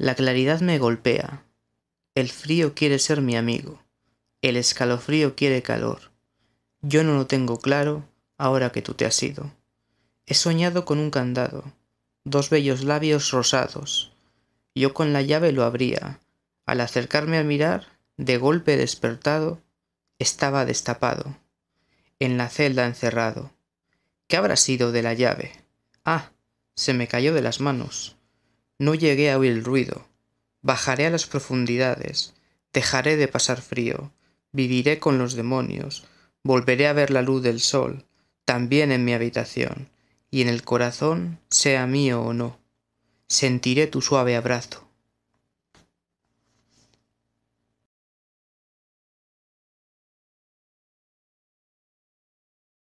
La claridad me golpea. El frío quiere ser mi amigo. El escalofrío quiere calor. Yo no lo tengo claro ahora que tú te has ido. He soñado con un candado, dos bellos labios rosados. Yo con la llave lo abría. Al acercarme a mirar, de golpe despertado, estaba destapado. En la celda encerrado. ¿Qué habrá sido de la llave? Ah, se me cayó de las manos. No llegué a oír el ruido. Bajaré a las profundidades. Dejaré de pasar frío. Viviré con los demonios. Volveré a ver la luz del sol, también en mi habitación, y en el corazón, sea mío o no. Sentiré tu suave abrazo.